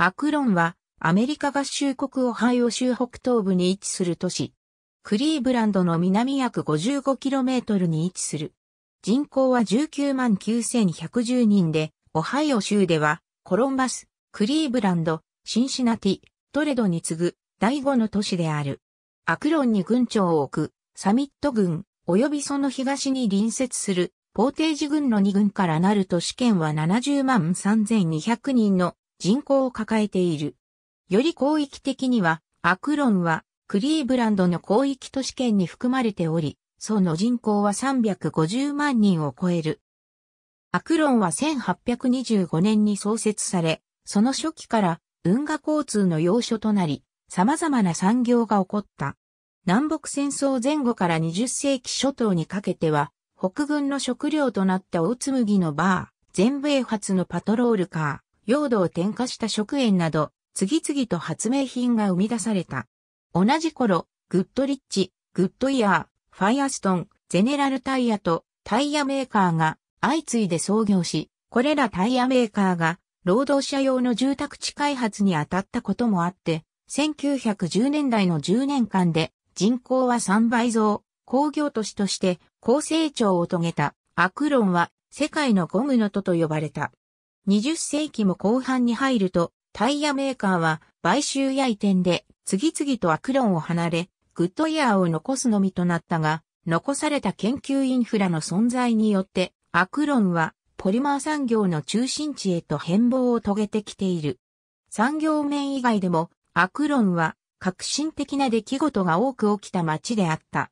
アクロンはアメリカ合衆国オハイオ州北東部に位置する都市。クリーブランドの南約 55km に位置する。人口は19万9110人で、オハイオ州ではコロンバス、クリーブランド、シンシナティ、トレドに次ぐ第5の都市である。アクロンに軍庁を置くサミット軍及びその東に隣接するポーテージ軍の2軍からなる都市圏は70万3200人の人口を抱えている。より広域的には、アクロンはクリーブランドの広域都市圏に含まれており、その人口は350万人を超える。アクロンは1825年に創設され、その初期から運河交通の要所となり、様々な産業が起こった。南北戦争前後から20世紀初頭にかけては、北軍の食料となった大紬のバー、全米発のパトロールカー、用土を添加した食塩など、次々と発明品が生み出された。同じ頃、グッドリッチ、グッドイヤー、ファイアストン、ゼネラルタイヤとタイヤメーカーが相次いで創業し、これらタイヤメーカーが労働者用の住宅地開発に当たったこともあって、1910年代の10年間で人口は3倍増、工業都市として高成長を遂げたアクロンは世界のゴムの都と呼ばれた。20世紀も後半に入ると、タイヤメーカーは買収や移転で次々とアクロンを離れ、グッドイヤーを残すのみとなったが、残された研究インフラの存在によって、アクロンはポリマー産業の中心地へと変貌を遂げてきている。産業面以外でも、アクロンは革新的な出来事が多く起きた街であった。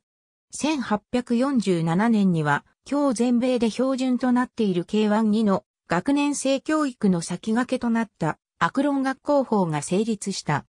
1847年には、今日全米で標準となっている K12 の学年制教育の先駆けとなったアクロン学校法が成立した。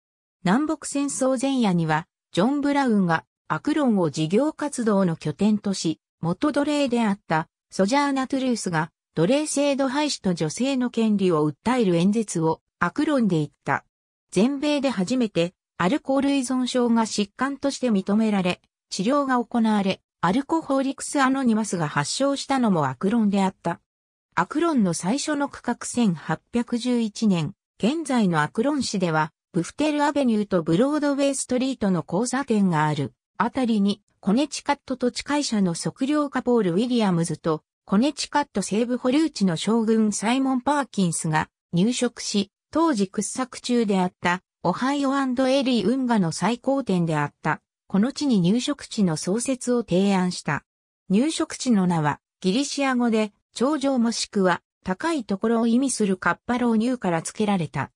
南北戦争前夜には、ジョン・ブラウンがアクロンを事業活動の拠点とし、元奴隷であったソジャーナ・トゥルースが奴隷制度廃止と女性の権利を訴える演説をアクロンで言った。全米で初めてアルコール依存症が疾患として認められ、治療が行われ、アルコホーリクス・アノニマスが発症したのもアクロンであった。アクロンの最初の区画1811年、現在のアクロン市では、ブフテルアベニューとブロードウェイストリートの交差点がある、あたりに、コネチカット土地会社の測量家ポール・ウィリアムズと、コネチカット西部保留地の将軍サイモン・パーキンスが入植し、当時掘削中であった、オハイオエリー運河の最高点であった、この地に入植地の創設を提案した。入植地の名は、ギリシア語で、頂上もしくは高いところを意味するカッパローューから付けられた。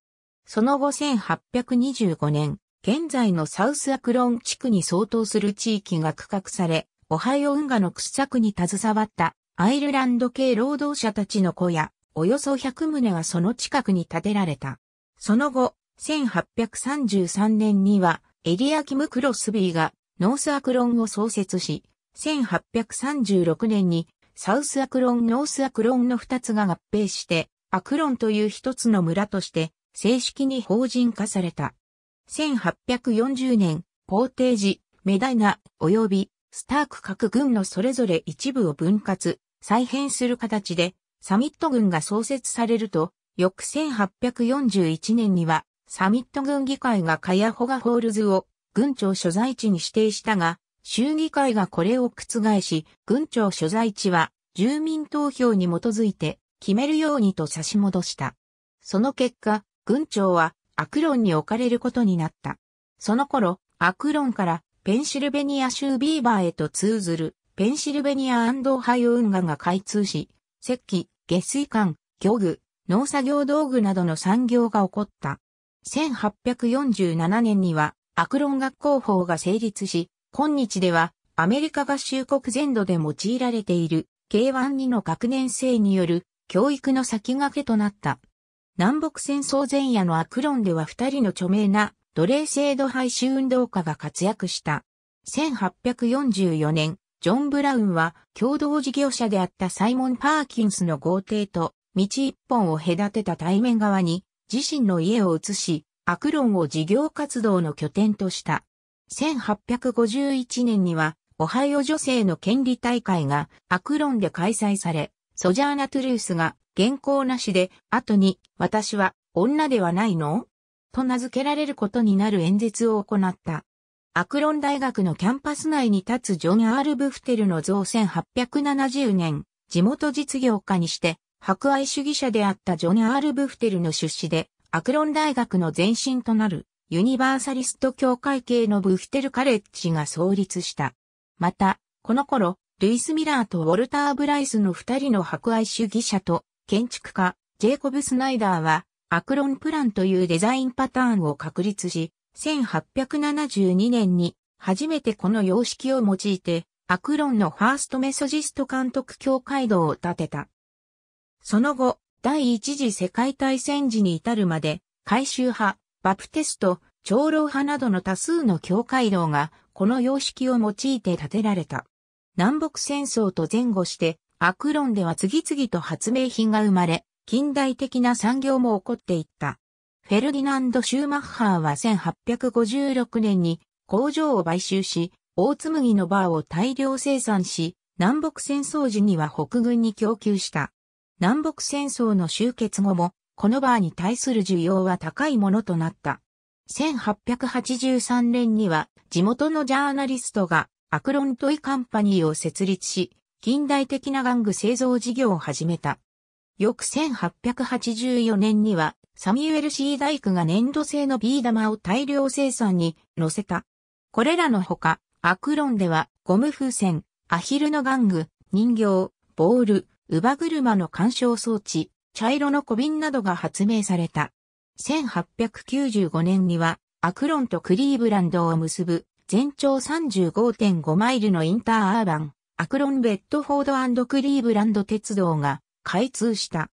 その後1825年、現在のサウスアクロン地区に相当する地域が区画され、オハイオ運河の掘削に携わったアイルランド系労働者たちの小屋、およそ100棟がその近くに建てられた。その後、1833年にはエリアキム・クロスビーがノースアクロンを創設し、1836年にサウスアクロン、ノースアクロンの二つが合併して、アクロンという一つの村として、正式に法人化された。1840年、ポーテージ、メダイナ、及び、スターク各軍のそれぞれ一部を分割、再編する形で、サミット軍が創設されると、翌1841年には、サミット軍議会がカヤホガホールズを軍庁所在地に指定したが、州議会がこれを覆し、郡庁所在地は住民投票に基づいて決めるようにと差し戻した。その結果、郡庁はアクロンに置かれることになった。その頃、アクロンからペンシルベニア州ビーバーへと通ずるペンシルベニアオハイオ運河が開通し、石器、下水管、漁具、農作業道具などの産業が起こった。1847年にはアクロン学校法が成立し、今日ではアメリカ合衆国全土で用いられている K12 の学年制による教育の先駆けとなった。南北戦争前夜のアクロンでは二人の著名な奴隷制度廃止運動家が活躍した。1844年、ジョン・ブラウンは共同事業者であったサイモン・パーキンスの豪邸と道一本を隔てた対面側に自身の家を移し、アクロンを事業活動の拠点とした。1851年には、オハイオ女性の権利大会がアクロンで開催され、ソジャーナ・トゥルースが原稿なしで、後に、私は女ではないのと名付けられることになる演説を行った。アクロン大学のキャンパス内に立つジョン・アール・ブフテルの像1870年、地元実業家にして、博愛主義者であったジョン・アール・ブフテルの出資で、アクロン大学の前身となるユニバーサリスト協会系のブヒテルカレッジが創立した。また、この頃、ルイス・ミラーとウォルター・ブライスの二人の博愛主義者と建築家、ジェイコブ・スナイダーは、アクロンプランというデザインパターンを確立し、1872年に初めてこの様式を用いて、アクロンのファーストメソジスト監督協会堂を建てた。その後、第一次世界大戦時に至るまで、改修派、バプテスト、長老派などの多数の教会道が、この様式を用いて建てられた。南北戦争と前後して、アクロンでは次々と発明品が生まれ、近代的な産業も起こっていった。フェルディナンド・シューマッハーは1856年に工場を買収し、大紬のバーを大量生産し、南北戦争時には北軍に供給した。南北戦争の終結後もこのバーに対する需要は高いものとなった。1883年には地元のジャーナリストがアクロントイカンパニーを設立し、近代的な玩具製造事業を始めた。翌1884年にはサミュエル・シー・ダイクが粘土製のビー玉を大量生産に乗せた。これらのほか、アクロンではゴム風船、アヒルの玩具、人形、ボール、乳母車の干渉装置、茶色の小瓶などが発明された。1895年には、アクロンとクリーブランドを結ぶ、全長35.5マイルのインターアーバン、アクロン・ベッドフォードクリーブランド鉄道が開通した。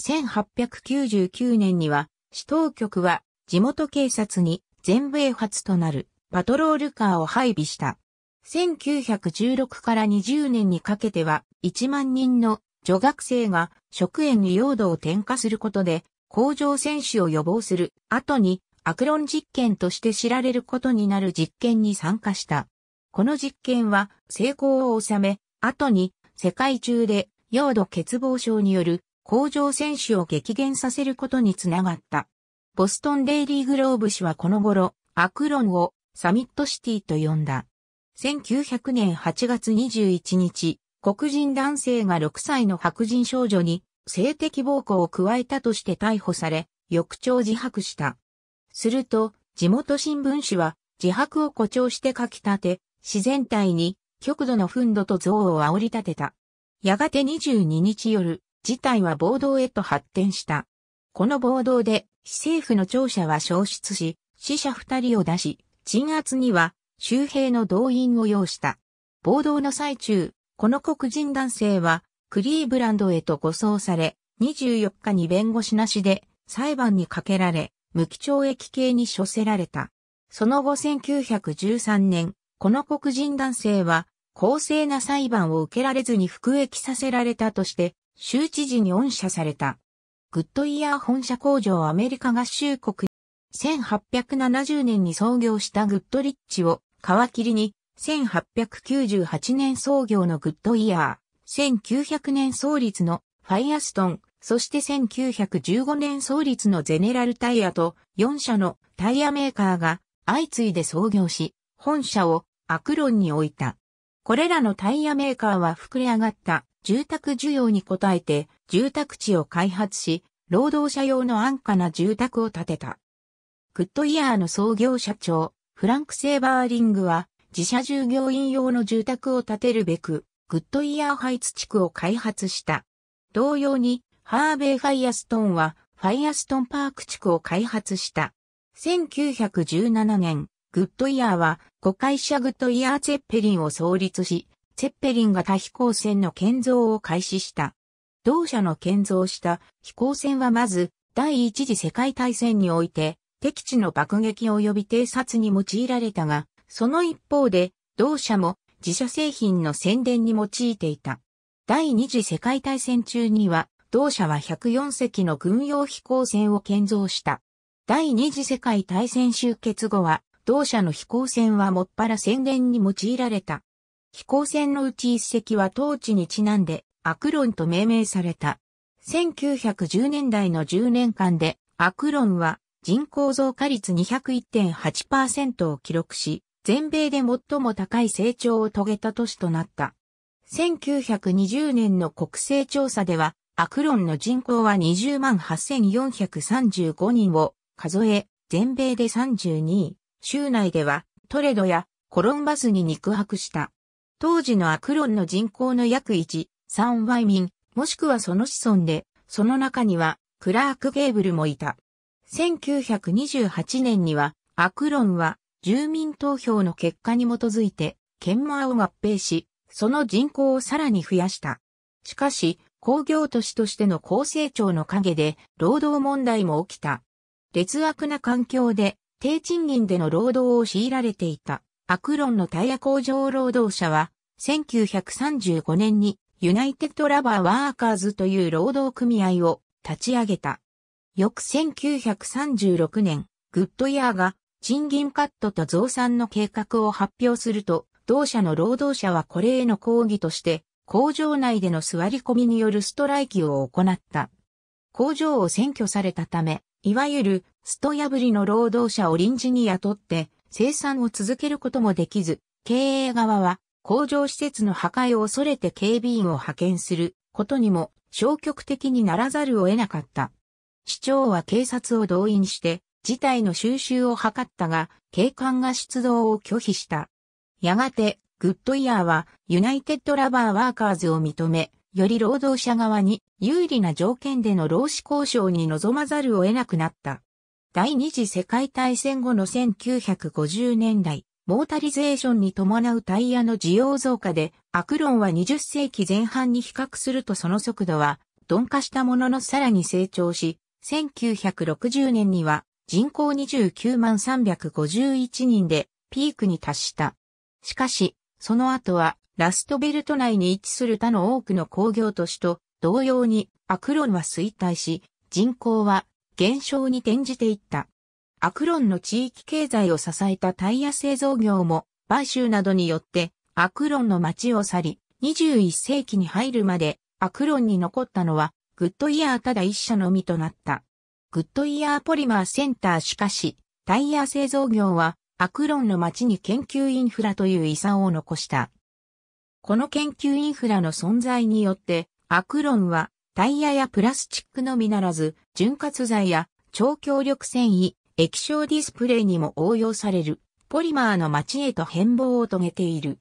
1899年には、市当局は地元警察に全米初となるパトロールカーを配備した。1916から20年にかけては1万人の女学生が食塩に用土を添加することで、甲状腺腫を予防する後にアクロン実験として知られることになる実験に参加した。この実験は成功を収め、後に世界中で用土欠乏症による甲状腺腫を激減させることにつながった。ボストンデイリーグローブ氏はこの頃、アクロンをサミットシティと呼んだ。1900年8月21日、黒人男性が6歳の白人少女に性的暴行を加えたとして逮捕され、翌朝自白した。すると、地元新聞紙は自白を誇張して書き立て、自然体に極度の憤怒と憎悪を煽り立てた。やがて22日夜、事態は暴動へと発展した。この暴動で、市政府の庁舎は消失し、死者二人を出し、鎮圧には周辺の動員を要した。暴動の最中、この黒人男性は、クリーブランドへと護送され、24日に弁護士なしで裁判にかけられ、無期懲役刑に処せられた。その後1913年、この黒人男性は、公正な裁判を受けられずに服役させられたとして、州知事に恩赦された。グッドイヤー本社工場アメリカ合衆国1870年に創業したグッドリッチを皮切りに1898年創業のグッドイヤー、1900年創立のファイアストン、そして1915年創立のゼネラルタイヤと4社のタイヤメーカーが相次いで創業し、本社をアクロンに置いた。これらのタイヤメーカーは膨れ上がった住宅需要に応えて住宅地を開発し、労働者用の安価な住宅を建てた。グッドイヤーの創業社長、フランク・セーバーリングは自社従業員用の住宅を建てるべく、グッドイヤーハイツ地区を開発した。同様に、ハーベイ・ファイアストンは、ファイアストンパーク地区を開発した。1917年、グッドイヤーは、誤解者グッドイヤー・ツェッペリンを創立し、ツェッペリンが多飛行船の建造を開始した。同社の建造した飛行船はまず、第一次世界大戦において、敵地の爆撃及び偵察に用いられたが、その一方で、同社も自社製品の宣伝に用いていた。第二次世界大戦中には、同社は104隻の軍用飛行船を建造した。第二次世界大戦終結後は、同社の飛行船はもっぱら宣伝に用いられた。飛行船のうち一隻は当地にちなんで、アクロンと命名された。1910年代の10年間で、アクロンは人口増加率201.8%を記録し、全米で最も高い成長を遂げた都市となった。1920年の国勢調査では、アクロンの人口は20万8435人を数え、全米で32位、州内ではトレドやコロンバスに肉薄した。当時のアクロンの人口の約1、3ワイもしくはその子孫で、その中にはクラーク・ゲーブルもいた。1928年にはアクロンは住民投票の結果に基づいて、県磨を合併し、その人口をさらに増やした。しかし、工業都市としての高成長の陰で、労働問題も起きた。劣悪な環境で、低賃金での労働を強いられていた、アクロンのタイヤ工場労働者は、1935年に、ユナイテッドラバーワーカーズという労働組合を立ち上げた。翌1936年、グッドイヤーが賃金カットと増産の計画を発表すると、同社の労働者はこれへの抗議として、工場内での座り込みによるストライキを行った。工場を占拠されたため、いわゆるスト破りの労働者を臨時に雇って生産を続けることもできず、経営側は工場施設の破壊を恐れて警備員を派遣することにも消極的にならざるを得なかった。市長は警察を動員して事態の収拾を図ったが、警官が出動を拒否した。やがて、グッドイヤーは、ユナイテッドラバーワーカーズを認め、より労働者側に有利な条件での労使交渉に臨まざるを得なくなった。第二次世界大戦後の1950年代、モータリゼーションに伴うタイヤの需要増加で、アクロンは20世紀前半に比較するとその速度は鈍化したもののさらに成長し、1960年には人口29万351人でピークに達した。しかし、その後はラストベルト内に位置する他の多くの工業都市と同様にアクロンは衰退し、人口は減少に転じていった。アクロンの地域経済を支えたタイヤ製造業も買収などによってアクロンの街を去り、21世紀に入るまでアクロンに残ったのはグッドイヤーただ一社のみとなった。グッドイヤーポリマーセンターしかし、タイヤ製造業は、アクロンの町に研究インフラという遺産を残した。この研究インフラの存在によって、アクロンはタイヤやプラスチックのみならず、潤滑剤や超強力繊維、液晶ディスプレイにも応用される、ポリマーの街へと変貌を遂げている。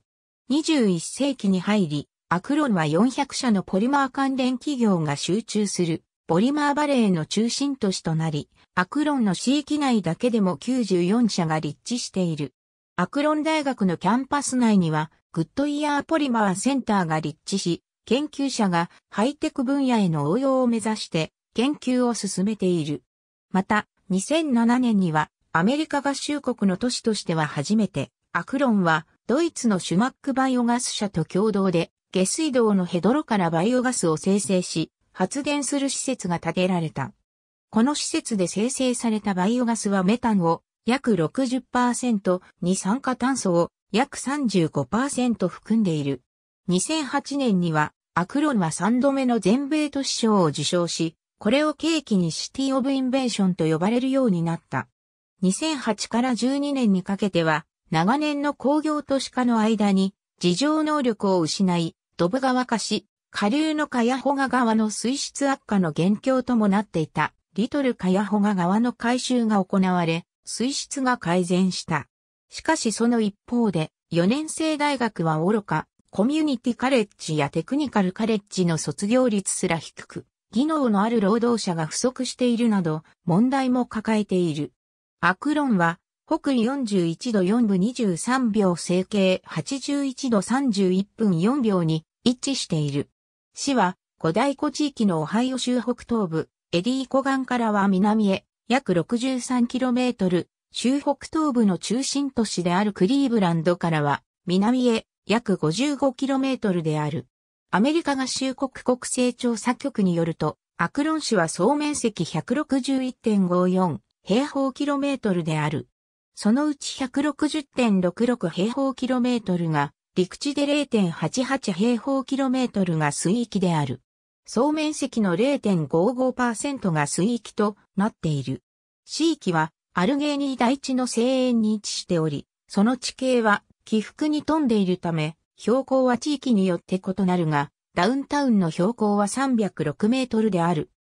21世紀に入り、アクロンは400社のポリマー関連企業が集中する。ボリマーバレーの中心都市となり、アクロンの地域内だけでも94社が立地している。アクロン大学のキャンパス内には、グッドイヤーポリマーセンターが立地し、研究者がハイテク分野への応用を目指して研究を進めている。また、2007年にはアメリカ合衆国の都市としては初めて、アクロンはドイツのシュマックバイオガス社と共同で下水道のヘドロからバイオガスを生成し、発電する施設が建てられた。この施設で生成されたバイオガスはメタンを約60%、二酸化炭素を約35%含んでいる。2008年にはアクロンは3度目の全米都市賞を受賞し、これを契機にシティ・オブ・インベンションと呼ばれるようになった。2008から12年にかけては、長年の工業都市化の間に、事情能力を失い、ドブ川化し、下流のカヤホガ川の水質悪化の元凶ともなっていた、リトルカヤホガ川の改修が行われ、水質が改善した。しかしその一方で、4年生大学は愚か、コミュニティカレッジやテクニカルカレッジの卒業率すら低く、技能のある労働者が不足しているなど、問題も抱えている。アクロンは、北緯41度4分23秒整形81度31分4秒に一致している。市は、五大湖地域のオハイオ州北東部、エディー湖岸からは南へ、約 63km、州北東部の中心都市であるクリーブランドからは、南へ、約 55km である。アメリカ合衆国国勢調査局によると、アクロン市は総面積161.54平方キロメートルである。そのうち160.66平方キロメートルが陸地で0.88平方キロメートルが水域である。総面積の0.55%が水域となっている。地域はアルゲーニー大地の西縁に位置しており、その地形は起伏に富んでいるため、標高は地域によって異なるが、ダウンタウンの標高は306メートルである。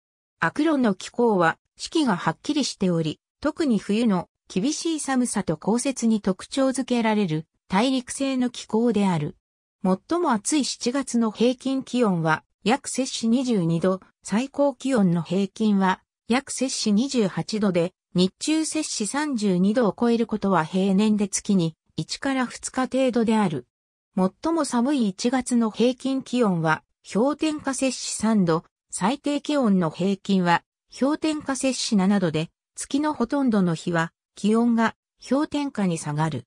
アクロンの気候は四季がはっきりしており、特に冬の厳しい寒さと降雪に特徴づけられる大陸性の気候である。最も暑い7月の平均気温は約摂氏22度、最高気温の平均は約摂氏28度で、日中摂氏32度を超えることは平年で月に1から2日程度である。最も寒い1月の平均気温は氷点下摂氏3度、最低気温の平均は氷点下摂氏7度で、月のほとんどの日は気温が氷点下に下がる。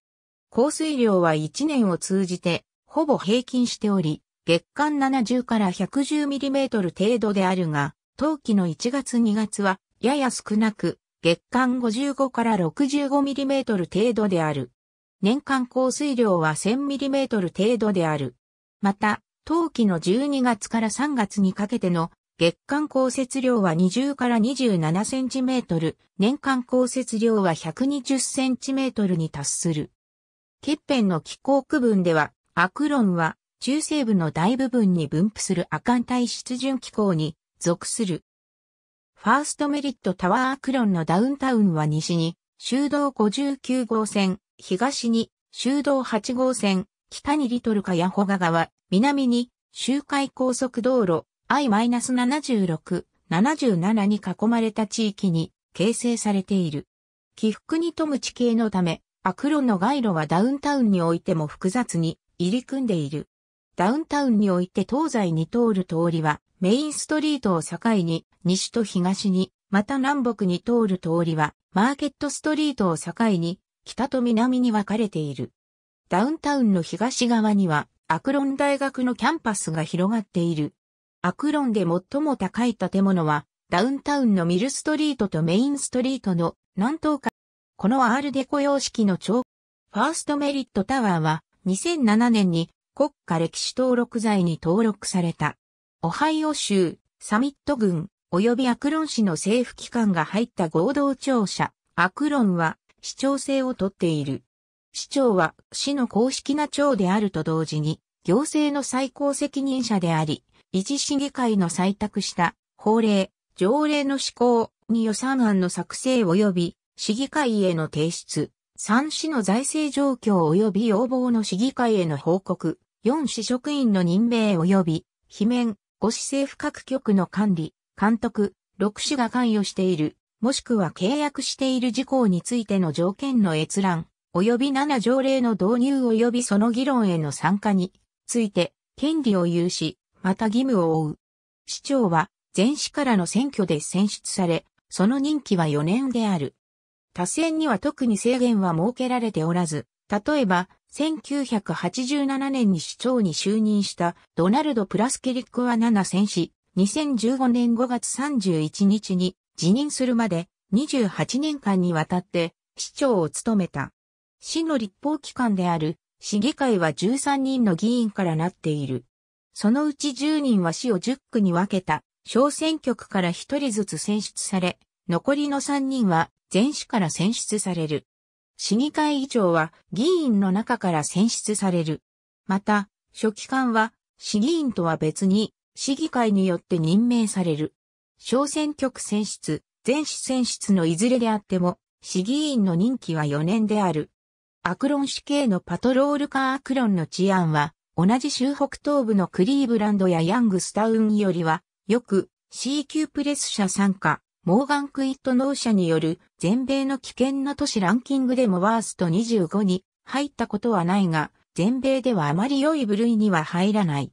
降水量は1年を通じて、ほぼ平均しており、月間70から1 1 0ミリメートル程度であるが、冬季の1月2月は、やや少なく、月間55から 65mm 程度である。年間降水量は 1000mm 程度である。また、冬季の12月から3月にかけての月間降雪量は20から27センチメートル、年間降雪量は120センチメートルに達する。ペンの気候区分では、アクロンは中西部の大部分に分布する亜寒帯湿潤気候に属する。ファーストメリットタワーアクロンのダウンタウンは西に、修道59号線、東に、修道8号線、北にリトルカヤホガ川、南に、周回高速道路 I-76、77に囲まれた地域に形成されている。起伏に富む地形のため、アクロンの街路はダウンタウンにおいても複雑に入り組んでいる。ダウンタウンにおいて東西に通る通りはメインストリートを境に西と東に、また南北に通る通りはマーケットストリートを境に北と南に分かれている。ダウンタウンの東側にはアクロン大学のキャンパスが広がっている。アクロンで最も高い建物はダウンタウンのミルストリートとメインストリートの南東海このアールデコ様式の超ファーストメリットタワーは2007年に国家歴史登録罪に登録された。オハイオ州、サミット郡、及びアクロン市の政府機関が入った合同庁舎、アクロンは市長制をとっている。市長は市の公式な長であると同時に、行政の最高責任者であり、維持市議会の採択した法令、条例の施行に予算案の作成及び市議会への提出、3市の財政状況及び要望の市議会への報告、4市職員の任命及び、罷免、5市政府各局の管理、監督、6市が関与している、もしくは契約している事項についての条件の閲覧、及び7条例の導入及びその議論への参加について、権利を有し、また義務を負う。市長は、全市からの選挙で選出され、その任期は4年である。多選には特に制限は設けられておらず、例えば、1987年に市長に就任したドナルド・プラスケリックは7選し、2015年5月31日に辞任するまで28年間にわたって市長を務めた。市の立法機関である市議会は13人の議員からなっている。そのうち10人は市を10区に分けた小選挙区から1人ずつ選出され、残りの3人は全市から選出される。市議会議長は議員の中から選出される。また、書記官は市議員とは別に市議会によって任命される。小選挙区選出、全市選出のいずれであっても、市議員の任期は4年である。アクロン市警のパトロールカーアクロンの治安は、同じ州北東部のクリーブランドやヤングスタウンよりは、よく CQ プレス社参加、モーガン・クイット農社による全米の危険な都市ランキングでもワースト25に入ったことはないが、全米ではあまり良い部類には入らない。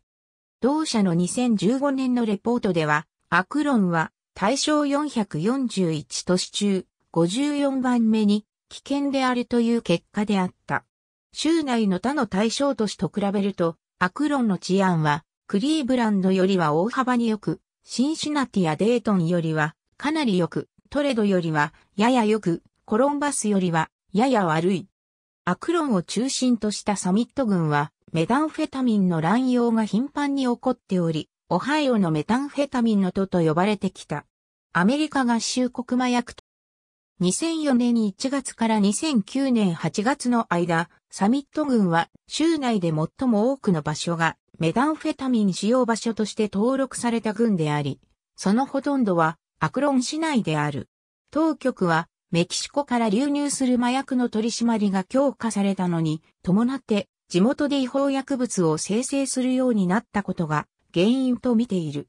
同社の2015年のレポートでは、アクロンは対象441都市中54番目に危険であるという結果であった。州内の他の対象都市と比べると、アクロンの治安はクリーブランドよりは大幅に良く、シンシナティやデートンよりはかなり良く、トレドよりは、やや良く、コロンバスよりは、やや悪い。アクロンを中心としたサミット群は、メタンフェタミンの乱用が頻繁に起こっており、オハイオのメタンフェタミンの都と呼ばれてきた。アメリカ合衆国麻薬2004年1月から2009年8月の間、サミット群は州内で最も多くの場所がメタンフェタミン使用場所として登録された群であり、そのほとんどはアクロン市内である。当局は、メキシコから流入する麻薬の取り締まりが強化されたのに、伴って地元で違法薬物を生成するようになったことが原因と見ている。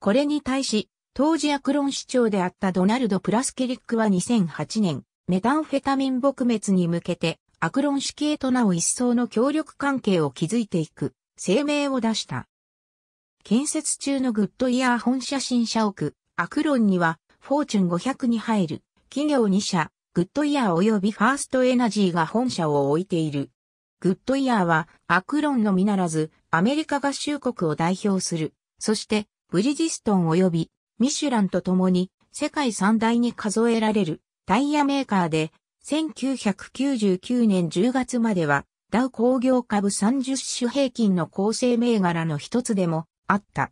これに対し、当時アクロン市長であったドナルド・プラスケリックは2008年、メタンフェタミン撲滅に向けて、アクロン市系となお一層の協力関係を築いていく、声明を出した。建設中のグッドイヤー本社新社屋、アクロンには、フォーチュン500に入る、企業2社、グッドイヤー及びファーストエナジーが本社を置いている。グッドイヤーは、アクロンのみならず、アメリカ合衆国を代表する。そして、ブリジストン及び、ミシュランと共に、世界三大に数えられる、タイヤメーカーで、1999年10月までは、ダウ工業株30種平均の構成銘柄の一つでもあった。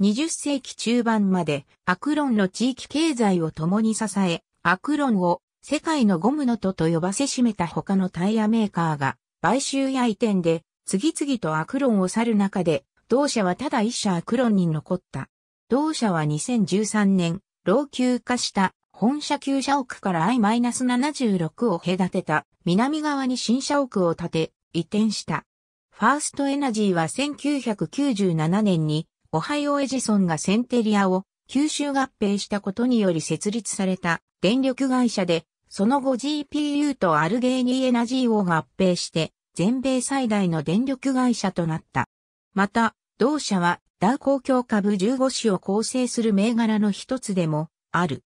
20世紀中盤までアクロンの地域経済を共に支え、アクロンを世界のゴムの都と呼ばせしめた他のタイヤメーカーが買収や移転で次々とアクロンを去る中で同社はただ一社アクロンに残った。同社は2013年老朽化した本社旧社屋から I-76 を隔てた南側に新社屋を建て移転した。ファーストエナジーは1997年にオハイオエジソンがセンテリアを吸収合併したことにより設立された電力会社で、その後 GPU とアルゲーニエナジーを合併して、全米最大の電力会社となった。また、同社はダウ公共株15種を構成する銘柄の一つでもある。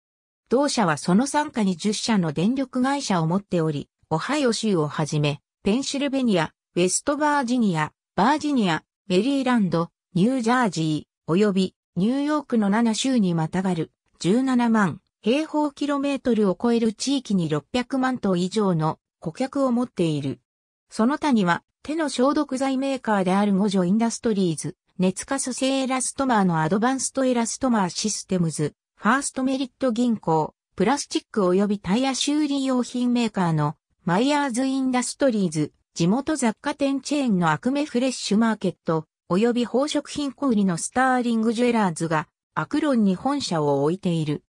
同社はその参加に10社の電力会社を持っており、オハイオ州をはじめ、ペンシルベニア、ウェストバージニア、バージニア、メリーランド、ニュージャージー、及びニューヨークの7州にまたがる17万平方キロメートルを超える地域に600万頭以上の顧客を持っている。その他には手の消毒剤メーカーである五条インダストリーズ、熱化塑性エラストマーのアドバンストエラストマーシステムズ、ファーストメリット銀行、プラスチック及びタイヤ修理用品メーカーのマイヤーズインダストリーズ、地元雑貨店チェーンのアクメフレッシュマーケット、及び宝飾品小売りのスターリングジュエラーズがアクロンに本社を置いている。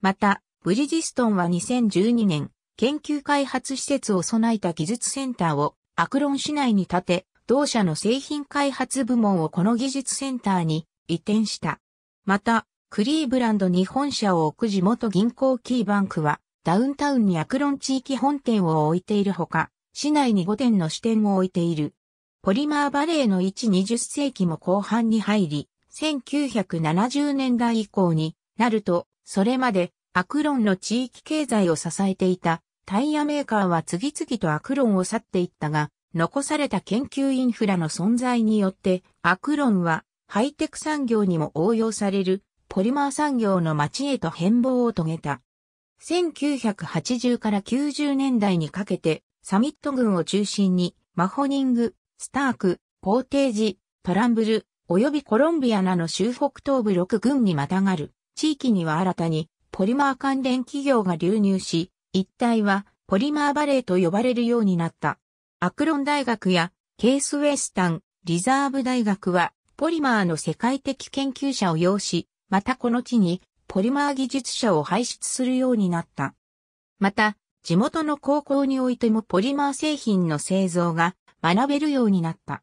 また、ブリジストンは2012年、研究開発施設を備えた技術センターをアクロン市内に建て、同社の製品開発部門をこの技術センターに移転した。また、クリーブランドに本社を置く地元銀行キーバンクは、ダウンタウンにアクロン地域本店を置いているほか、市内に5店の支店を置いている。ポリマーバレーの1 20世紀も後半に入り、1970年代以降になると、それまでアクロンの地域経済を支えていたタイヤメーカーは次々とアクロンを去っていったが、残された研究インフラの存在によって、アクロンはハイテク産業にも応用されるポリマー産業の街へと変貌を遂げた。1980から90年代にかけてサミット群を中心にマホニング、スターク、ポーテージ、トランブル、及びコロンビアなど州北東部6郡にまたがる地域には新たにポリマー関連企業が流入し、一帯はポリマーバレーと呼ばれるようになった。アクロン大学やケースウェスタン、リザーブ大学はポリマーの世界的研究者を要し、またこの地にポリマー技術者を輩出するようになった。また、地元の高校においてもポリマー製品の製造が学べるようになった。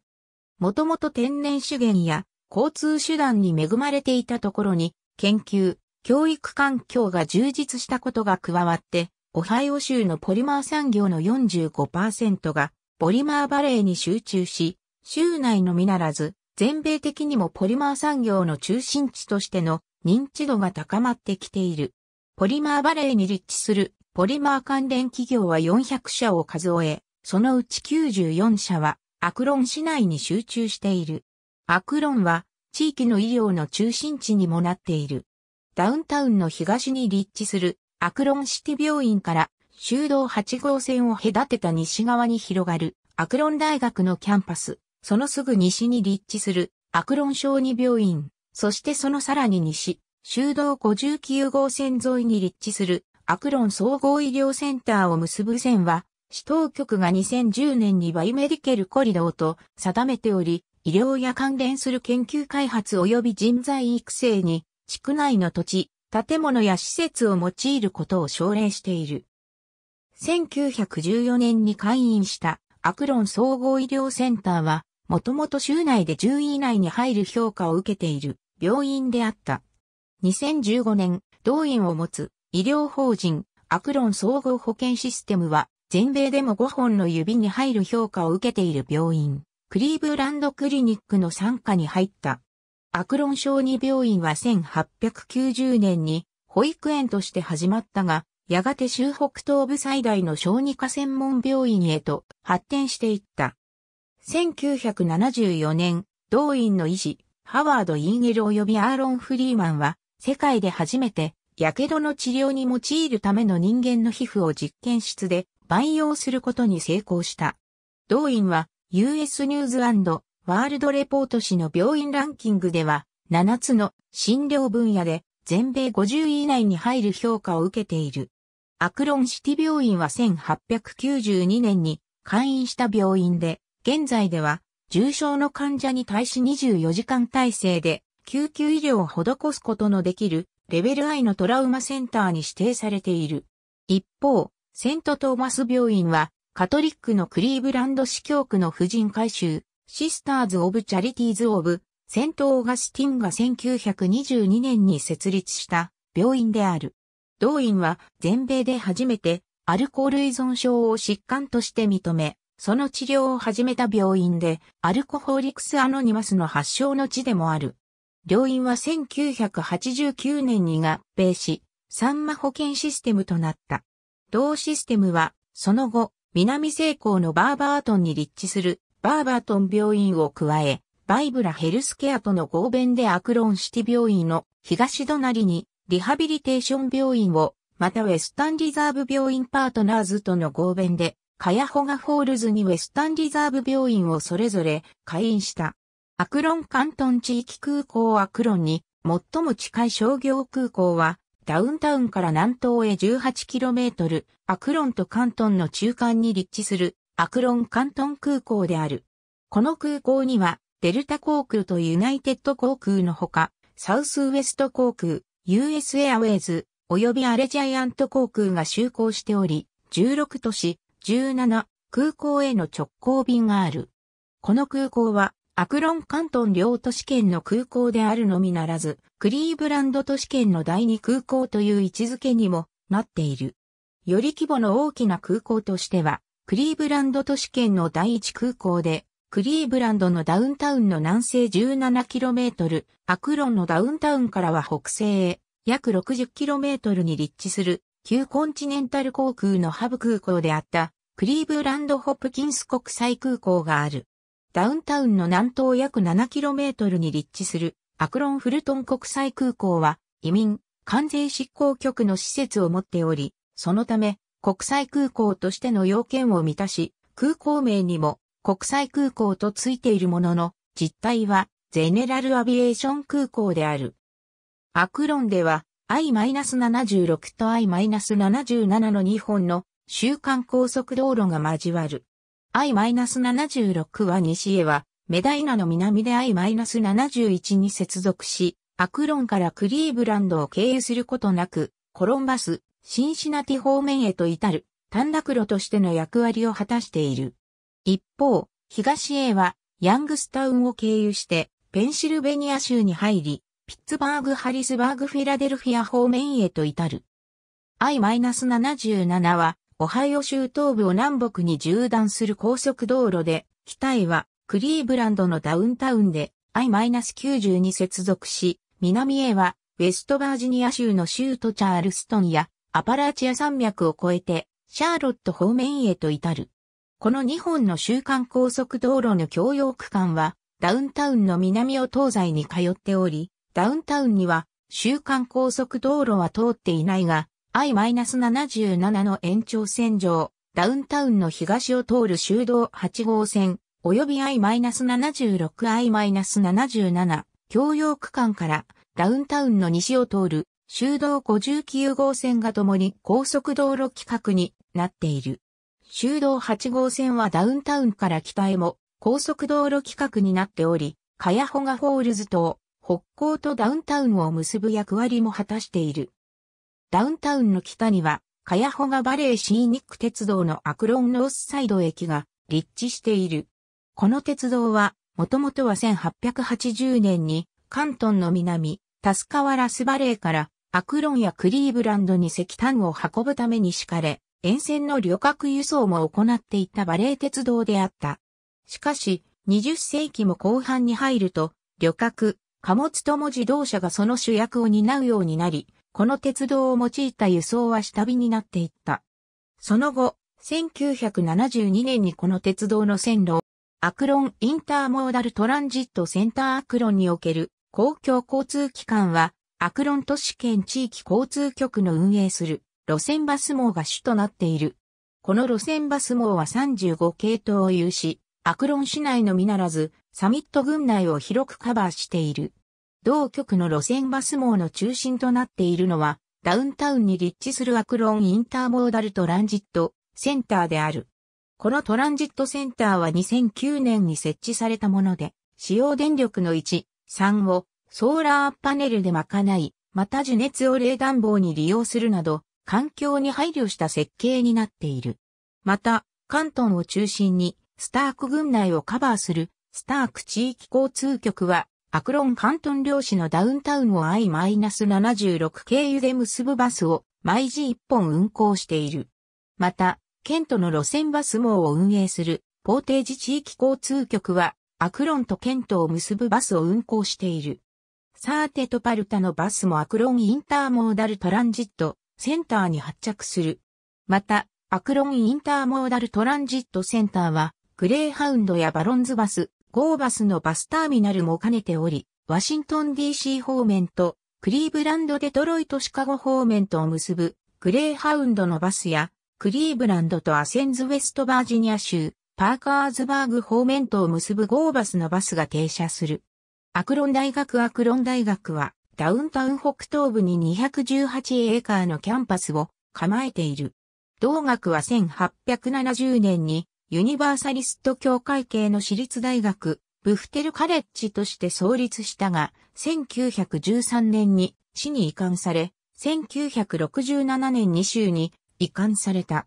もともと天然資源や交通手段に恵まれていたところに、研究、教育環境が充実したことが加わって、オハイオ州のポリマー産業の45%がポリマーバレーに集中し、州内のみならず、全米的にもポリマー産業の中心地としての認知度が高まってきている。ポリマーバレーに立地するポリマー関連企業は400社を数え、そのうち94社はアクロン市内に集中している。アクロンは地域の医療の中心地にもなっている。ダウンタウンの東に立地するアクロンシティ病院から修道8号線を隔てた西側に広がるアクロン大学のキャンパス、そのすぐ西に立地するアクロン小児病院、そしてそのさらに西、修道59号線沿いに立地するアクロン総合医療センターを結ぶ線は市当局が2010年にバイメディケルコリドーと定めており、医療や関連する研究開発及び人材育成に、地区内の土地、建物や施設を用いることを奨励している。1914年に開院したアクロン総合医療センターは、もともと州内で10位以内に入る評価を受けている病院であった。2015年、同院を持つ医療法人アクロン総合保健システムは全米でも5本の指に入る評価を受けている病院、クリーブランドクリニックの参加に入った。アクロン小児病院は1890年に保育園として始まったが、やがて州北東部最大の小児科専門病院へと発展していった。1974年、同院の医師、ハワード・インゲル及びアーロン・フリーマンは、世界で初めて、火傷の治療に用いるための人間の皮膚を実験室で培養することに成功した。同院は US ニューズワールドレポート誌の病院ランキングでは7つの診療分野で全米50位以内に入る評価を受けている。アクロンシティ病院は1892年に会員した病院で、現在では重症の患者に対し24時間体制で救急医療を施すことのできるレベル I のトラウマセンターに指定されている。一方、セントトーマス病院は、カトリックのクリーブランド市教区の婦人改修。シスターズ・オブ・チャリティーズ・オブ、セント・オーガスティンが1922年に設立した病院である。同院は全米で初めてアルコール依存症を疾患として認め、その治療を始めた病院で、アルコホーリクス・アノニマスの発祥の地でもある。病院は1989年に合併し、サンマ保険システムとなった。同システムは、その後、南西港のバーバートンに立地するバーバートン病院を加え、バイブラヘルスケアとの合弁でアクロンシティ病院の東隣にリハビリテーション病院を、またウェスタンリザーブ病院パートナーズとの合弁で、カヤホガホールズにウェスタンリザーブ病院をそれぞれ開院した。アクロン関東地域空港アクロンに最も近い商業空港はダウンタウンから南東へ 18km、アクロンと関東の中間に立地するアクロン関東空港である。この空港には、デルタ航空とユナイテッド航空のほか、サウスウエスト航空、US エアウェイズ、及びアレジャイアント航空が就航しており、16都市、17空港への直行便がある。この空港はアクロン関東両都市圏の空港であるのみならず、クリーブランド都市圏の第二空港という位置づけにもなっている。より規模の大きな空港としては、クリーブランド都市圏の第一空港で、クリーブランドのダウンタウンの南西 17km、アクロンのダウンタウンからは北西へ約 60km に立地する旧コンチネンタル航空のハブ空港であったクリーブランドホップキンス国際空港がある。ダウンタウンの南東約 7km に立地するアクロンフルトン国際空港は移民、関税執行局の施設を持っており、そのため国際空港としての要件を満たし、空港名にも国際空港とついているものの、実態はゼネラルアビエーション空港である。アクロンでは I-76 と I-77 の2本の週間高速道路が交わる。I-76 は西へは、メダイナの南で I-71 に接続し、アクロンからクリーブランドを経由することなく、コロンバス、シンシナティ方面へと至る、短絡路としての役割を果たしている。一方、東へは、ヤングスタウンを経由して、ペンシルベニア州に入り、ピッツバーグ・ハリスバーグ・フィラデルフィア方面へと至る。I-77 は、オハイオ州東部を南北に縦断する高速道路で、北へはクリーブランドのダウンタウンで I-90 に接続し、南へはウェストバージニア州の州都チャールストンやアパラチア山脈を越えてシャーロット方面へと至る。この2本の週間高速道路の共用区間はダウンタウンの南を東西に通っており、ダウンタウンには週間高速道路は通っていないが、I-77 の延長線上、ダウンタウンの東を通る修道8号線、及び I-76、I-77、共用区間からダウンタウンの西を通る修道59号線がともに高速道路規格になっている。修道8号線はダウンタウンから北へも高速道路規格になっており、カヤホガホールズと北港とダウンタウンを結ぶ役割も果たしている。ダウンタウンの北には、カヤホガバレーシーニック鉄道のアクロンノースサイド駅が立地している。この鉄道は、もともとは1880年に、関東の南、タスカワラスバレーからアクロンやクリーブランドに石炭を運ぶために敷かれ、沿線の旅客輸送も行っていたバレー鉄道であった。しかし、20世紀も後半に入ると、旅客、貨物とも自動車がその主役を担うようになり、この鉄道を用いた輸送は下火になっていった。その後、1972年にこの鉄道の線路アクロンインターモーダルトランジットセンターアクロンにおける公共交通機関は、アクロン都市圏地域交通局の運営する路線バス網が主となっている。この路線バス網は35系統を有し、アクロン市内のみならず、サミット群内を広くカバーしている。同局の路線バス網の中心となっているのは、ダウンタウンに立地するアクロンインターモーダルトランジットセンターである。このトランジットセンターは2009年に設置されたもので、使用電力の1、3をソーラーパネルで賄い、また受熱を冷暖房に利用するなど、環境に配慮した設計になっている。また、関東を中心に、スターク群内をカバーする、スターク地域交通局は、アクロン関東領師のダウンタウンを I-76 経由で結ぶバスを毎時1本運行している。また、ケントの路線バス網を運営する、ポーテージ地域交通局は、アクロンとケントを結ぶバスを運行している。サーテとパルタのバスもアクロンインターモーダルトランジットセンターに発着する。また、アクロンインターモーダルトランジットセンターは、グレーハウンドやバロンズバス、ゴーバスのバスターミナルも兼ねており、ワシントン DC 方面とクリーブランド・デトロイト・シカゴ方面とを結ぶグレーハウンドのバスやクリーブランドとアセンズ・ウェスト・バージニア州パーカーズバーグ方面とを結ぶゴーバスのバスが停車する。アクロン大学アクロン大学はダウンタウン北東部に218エーカーのキャンパスを構えている。同学は1870年にユニバーサリスト協会系の私立大学、ブフテルカレッジとして創立したが、1913年に市に移管され、1967年に州に移管された。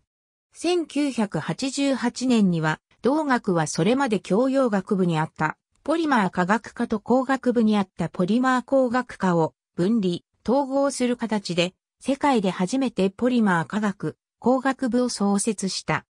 1988年には、同学はそれまで教養学部にあった、ポリマー科学科と工学部にあったポリマー工学科を分離、統合する形で、世界で初めてポリマー科学、工学部を創設した。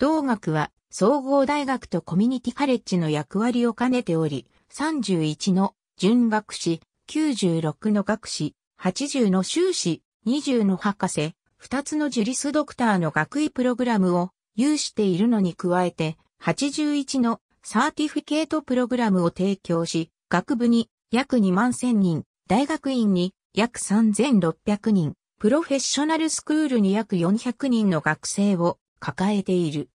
同学は総合大学とコミュニティカレッジの役割を兼ねており、31の準学士、96の学士、80の修士、20の博士、2つのジュリスドクターの学位プログラムを有しているのに加えて、81のサーティフィケートプログラムを提供し、学部に約2万1000人、大学院に約3600人、プロフェッショナルスクールに約400人の学生を抱えている。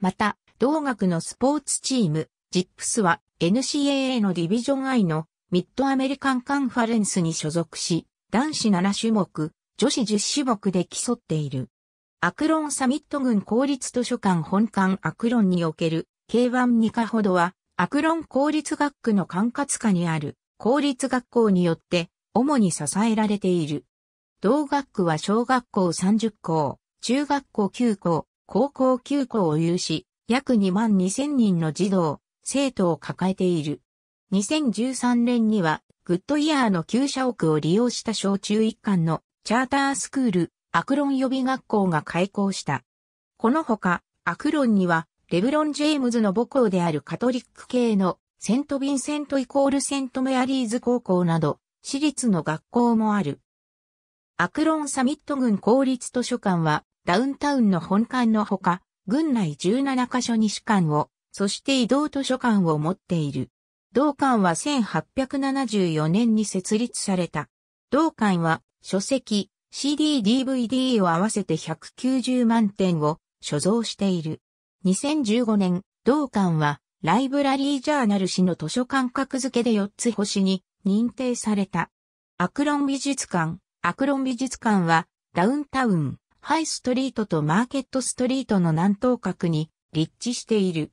また、同学のスポーツチーム、ジップスは NCAA のディビジョン I のミッドアメリカンカンファレンスに所属し、男子7種目、女子10種目で競っている。アクロンサミット郡公立図書館本館アクロンにおける K1 2課ほどは、アクロン公立学区の管轄下にある公立学校によって主に支えられている。同学区は小学校30校、中学校9校、高校休校を有し、約2万2000人の児童、生徒を抱えている。2013年には、グッドイヤーの旧社屋を利用した小中一貫のチャータースクール、アクロン予備学校が開校した。このほか、アクロンには、レブロン・ジェームズの母校であるカトリック系のセント・ヴィンセントイコールセント・メアリーズ高校など、私立の学校もある。アクロンサミット郡公立図書館は、ダウンタウンの本館のほか、郡内17カ所に主館を、そして移動図書館を持っている。同館は1874年に設立された。同館は書籍、CD、DVD を合わせて190万点を所蔵している。2015年、同館はライブラリージャーナル誌の図書館格付けで4つ星に認定された。アクロン美術館。アクロン美術館はダウンタウン、ハイストリートとマーケットストリートの南東角に立地している。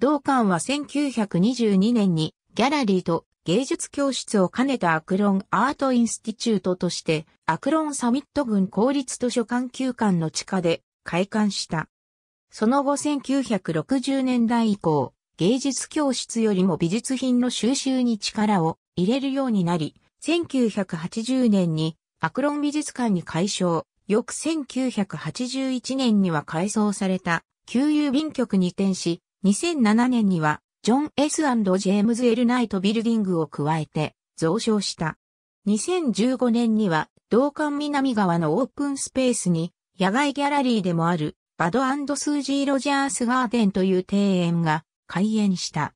同館は1922年にギャラリーと芸術教室を兼ねたアクロンアートインスティチュートとして、アクロンサミット軍公立図書館休館の地下で開館した。その後1960年代以降、芸術教室よりも美術品の収集に力を入れるようになり、1980年にアクロン美術館に改称、翌1981年には改装された、旧郵便局に移転し、2007年には、ジョン・ S& ジェームズ・エル・ナイト・ビルディングを加えて、増床した。2015年には、道館南側のオープンスペースに、野外ギャラリーでもある、バドスージー・ロジャース・ガーデンという庭園が開園した。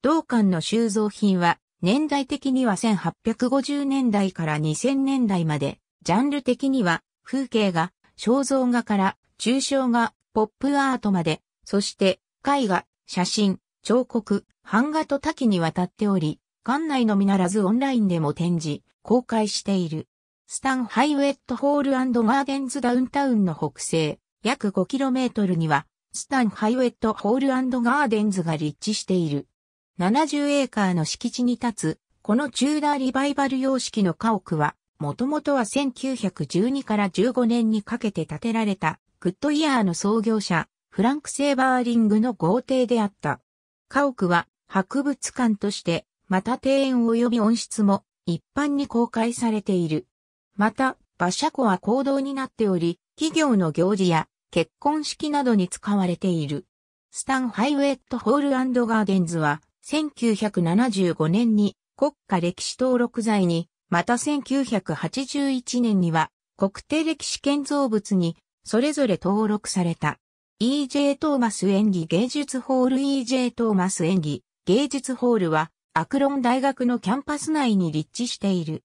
同館の収蔵品は、年代的には1850年代から2000年代まで、ジャンル的には風景画、肖像画から抽象画、ポップアートまで、そして絵画、写真、彫刻、版画と多岐にわたっており、館内のみならずオンラインでも展示、公開している。スタンハイウェットホールガーデンズダウンタウンの北西、約 5km には、スタンハイウェットホールガーデンズが立地している。70エーカーの敷地に立つ、このチューダーリバイバル様式の家屋は、もともとは1912から15年にかけて建てられた、グッドイヤーの創業者、フランク・セーバーリングの豪邸であった。家屋は博物館として、また庭園及び温室も一般に公開されている。また、馬車庫は公道になっており、企業の行事や結婚式などに使われている。スタン・ハイウェット・ホールガーデンズは1975年に国家歴史登録罪にまた1981年には国定歴史建造物にそれぞれ登録された。E.J. トーマス演技芸術ホール E.J. トーマス演技芸術ホールはアクロン大学のキャンパス内に立地している。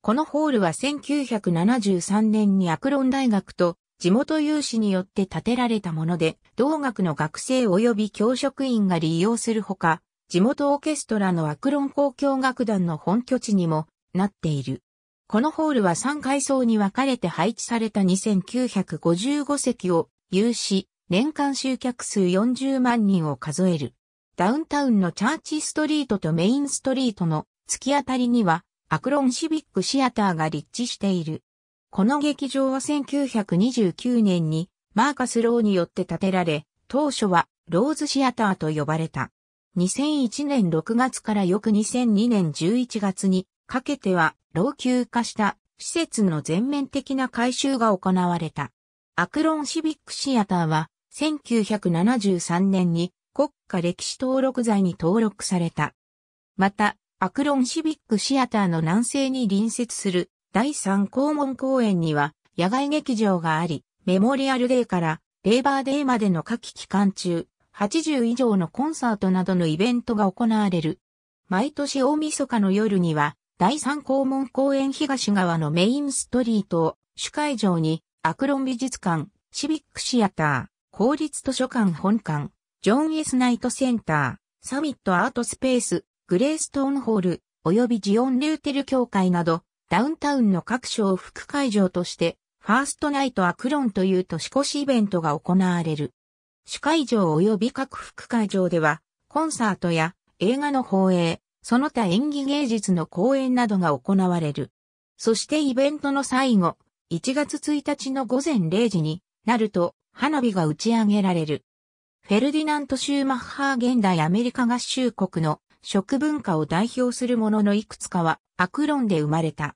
このホールは1973年にアクロン大学と地元有志によって建てられたもので、同学の学生及び教職員が利用するほか、地元オーケストラのアクロン交響楽団の本拠地にもなっている。このホールは3階層に分かれて配置された2955席を有し、年間集客数40万人を数える。ダウンタウンのチャーチストリートとメインストリートの突き当たりにはアクロンシビックシアターが立地している。この劇場は1929年にマーカス・ローによって建てられ、当初はローズシアターと呼ばれた。2001年6月から翌2002年11月にかけては老朽化した施設の全面的な改修が行われた。アクロンシビックシアターは1973年に国家歴史登録罪に登録された。また、アクロンシビックシアターの南西に隣接する第三公門公園には野外劇場があり、メモリアルデーからレーバーデーまでの夏季期間中、80以上のコンサートなどのイベントが行われる。毎年大晦日の夜には第三校門公園東側のメインストリートを主会場にアクロン美術館、シビックシアター、公立図書館本館、ジョン・エス・ナイトセンター、サミットアートスペース、グレーストーンホール、及びジオン・ルーテル協会など、ダウンタウンの各所を副会場として、ファーストナイトアクロンという年越しイベントが行われる。主会場及び各副会場では、コンサートや映画の放映、その他演技芸術の講演などが行われる。そしてイベントの最後、1月1日の午前0時になると花火が打ち上げられる。フェルディナント・シューマッハー現代アメリカ合衆国の食文化を代表するもののいくつかはアクロンで生まれた。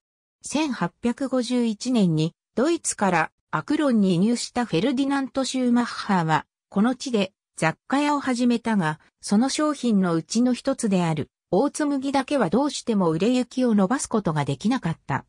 1851年にドイツからアクロンに移入したフェルディナント・シューマッハーはこの地で雑貨屋を始めたが、その商品のうちの一つである大紬だけはどうしても売れ行きを伸ばすことができなかった。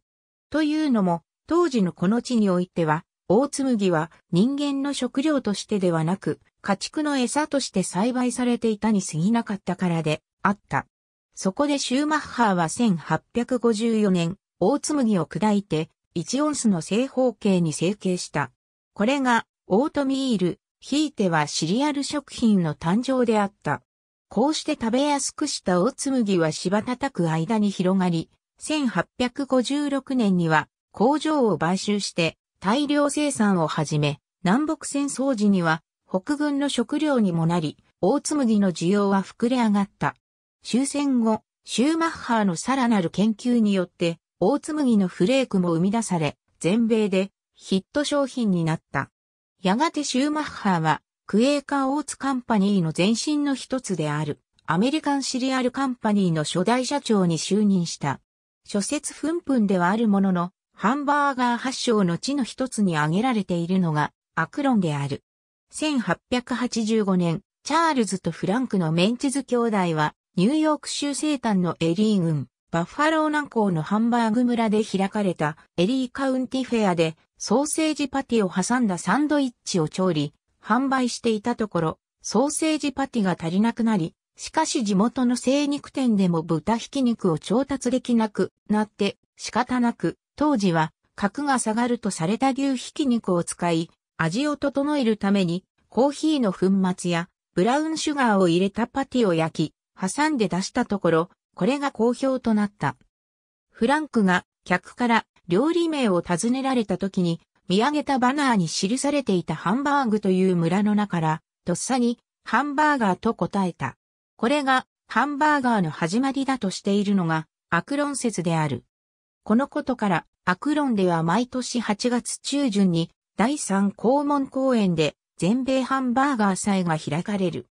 というのも、当時のこの地においては、大紬は人間の食料としてではなく、家畜の餌として栽培されていたに過ぎなかったからであった。そこでシューマッハーは1854年、大紬を砕いて、1オンスの正方形に成形した。これが、オートミール、ひいてはシリアル食品の誕生であった。こうして食べやすくした大紬は芝叩く間に広がり、1856年には工場を買収して大量生産を始め、南北戦争時には北軍の食料にもなり、大紬の需要は膨れ上がった。終戦後、シューマッハーのさらなる研究によって、大紬のフレークも生み出され、全米でヒット商品になった。やがてシューマッハーはクエーカーオーツカンパニーの前身の一つである、アメリカンシリアルカンパニーの初代社長に就任した。諸説ふんぷんではあるものの、ハンバーガー発祥の地の一つに挙げられているのが、アクロンである。1885年、チャールズとフランクのメンチズ兄弟は、ニューヨーク州西端のエリー郡、バッファロー南港のハンバーグ村で開かれたエリーカウンティフェアで、ソーセージパティを挟んだサンドイッチを調理、販売していたところ、ソーセージパティが足りなくなり、しかし地元の精肉店でも豚ひき肉を調達できなくなって仕方なく、当時は格が下がるとされた牛ひき肉を使い、味を整えるためにコーヒーの粉末やブラウンシュガーを入れたパティを焼き、挟んで出したところ、これが好評となった。フランクが客から料理名を尋ねられた時に見上げたバナーに記されていたハンバーグという村の中から、とっさにハンバーガーと答えた。これがハンバーガーの始まりだとしているのがアクロン説である。このことからアクロンでは毎年8月中旬に第3公門公園で全米ハンバーガー祭が開かれる。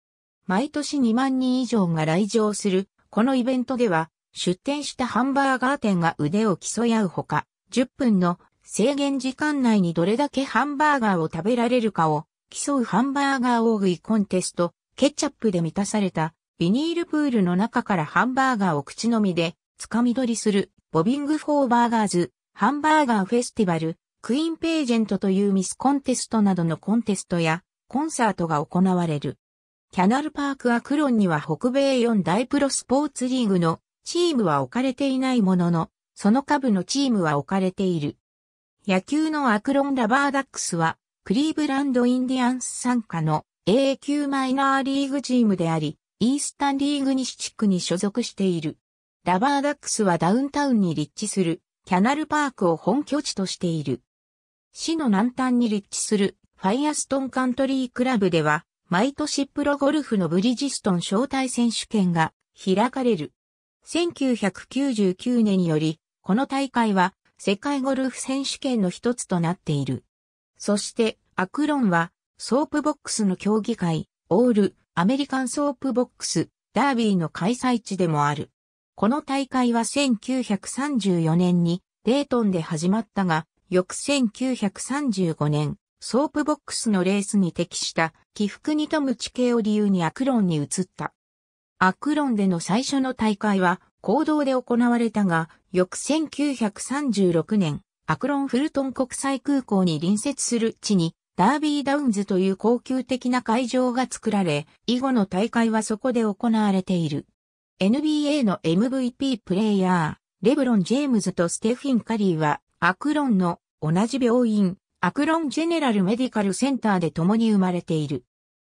毎年2万人以上が来場するこのイベントでは出店したハンバーガー店が腕を競い合うほか、10分の制限時間内にどれだけハンバーガーを食べられるかを競うハンバーガー大食いコンテスト、ケチャップで満たされたビニールプールの中からハンバーガーを口のみでつかみ取りするボビングフォーバーガーズ、ハンバーガーフェスティバル、クイーンページェントというミスコンテストなどのコンテストやコンサートが行われる。キャナルパークアクロンには北米4大プロスポーツリーグのチームは置かれていないものの、その下部のチームは置かれている。野球のアクロンラバーダックスは、クリーブランドインディアンス参加の A 級マイナーリーグチームであり、イースタンリーグ西地区に所属している。ラバーダックスはダウンタウンに立地するキャナルパークを本拠地としている。市の南端に立地するファイアストンカントリークラブでは、毎年プロゴルフのブリヂストン招待選手権が開かれる。1999年により、この大会は世界ゴルフ選手権の一つとなっている。そして、アクロンは、ソープボックスの競技会、オール、アメリカンソープボックス、ダービーの開催地でもある。この大会は1934年にデートンで始まったが、翌1935年、ソープボックスのレースに適した起伏に富む地形を理由にアクロンに移った。アクロンでの最初の大会は公道で行われたが、翌1936年、アクロンフルトン国際空港に隣接する地に、ダービーダウンズという高級的な会場が作られ、以後の大会はそこで行われている。NBA の MVP プレイヤー、レブロン・ジェームズとステフィン・カリーは、アクロンの同じ病院、アクロンジェネラルメディカルセンターで共に生まれている。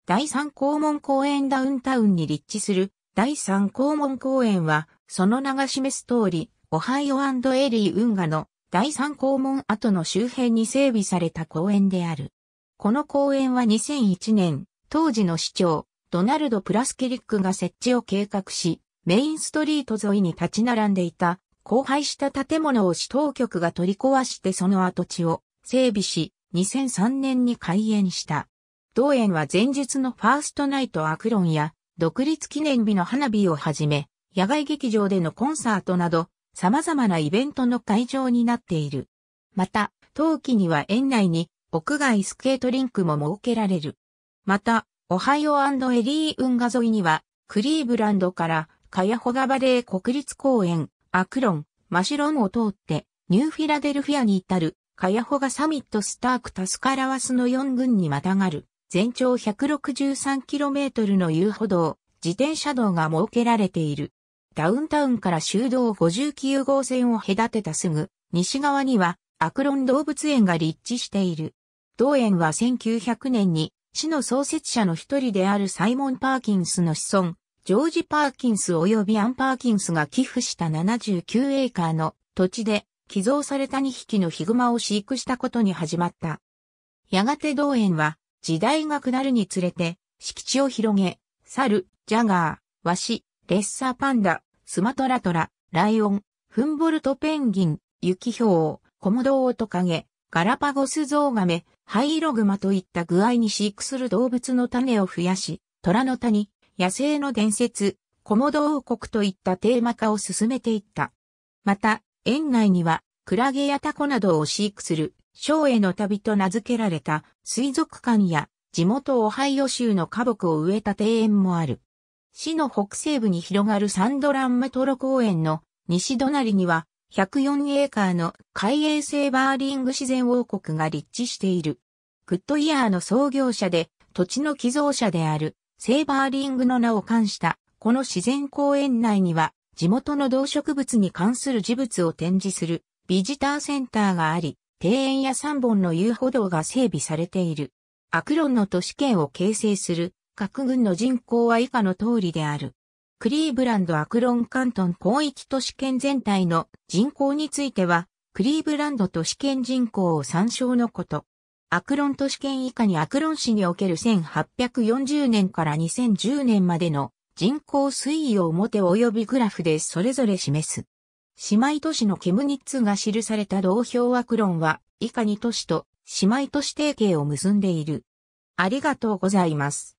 第三校門公園ダウンタウンに立地する第三校門公園は、その名が示す通り、オハイオエリー運河の第三校門跡の周辺に整備された公園である。この公園は2001年、当時の市長、ドナルド・プラスケリックが設置を計画し、メインストリート沿いに立ち並んでいた、荒廃した建物を市当局が取り壊してその跡地を整備し、2003年に開園した。同園は前日のファーストナイトアクロンや、独立記念日の花火をはじめ、野外劇場でのコンサートなど、様々なイベントの会場になっている。また、冬季には園内に屋外スケートリンクも設けられる。また、オハイオエリー運河沿いには、クリーブランドからカヤホガバレー国立公園、アクロン、マシロンを通って、ニューフィラデルフィアに至る、カヤホガサミットスタークタスカラワスの4群にまたがる、全長 163km の遊歩道、自転車道が設けられている。ダウンタウンから修道59号線を隔てたすぐ、西側には、アクロン動物園が立地している。同園は1900年に、市の創設者の一人であるサイモン・パーキンスの子孫、ジョージ・パーキンス及びアン・パーキンスが寄付した79エーカーの土地で、寄贈された2匹のヒグマを飼育したことに始まった。やがて同園は、時代が下るにつれて、敷地を広げ、猿、ジャガー、ワシ、レッサーパンダ、スマトラトラ、ライオン、フンボルトペンギン、ユキヒョウ、コモドオオトカゲ、ガラパゴスゾウガメ、ハイイログマといった具合に飼育する動物の種を増やし、虎の谷、野生の伝説、コモド王国といったテーマ化を進めていった。また、園内には、クラゲやタコなどを飼育する、ショーへの旅と名付けられた水族館や地元オハイオ州の花木を植えた庭園もある。市の北西部に広がるサンドランメトロ公園の西隣には104エーカーの海衛星バーリング自然王国が立地している。グッドイヤーの創業者で土地の寄贈者であるセーバーリングの名を冠したこの自然公園内には地元の動植物に関する事物を展示するビジターセンターがあり、庭園や3本の遊歩道が整備されている。アクロンの都市圏を形成する各郡の人口は以下の通りである。クリーブランド・アクロン・カントン広域都市圏全体の人口については、クリーブランド都市圏人口を参照のこと。アクロン都市圏以下にアクロン市における1840年から2010年までの人口推移を表及びグラフでそれぞれ示す。姉妹都市のケムニッツが記された同票アクロンは以下に都市と姉妹都市提携を結んでいる。ありがとうございます。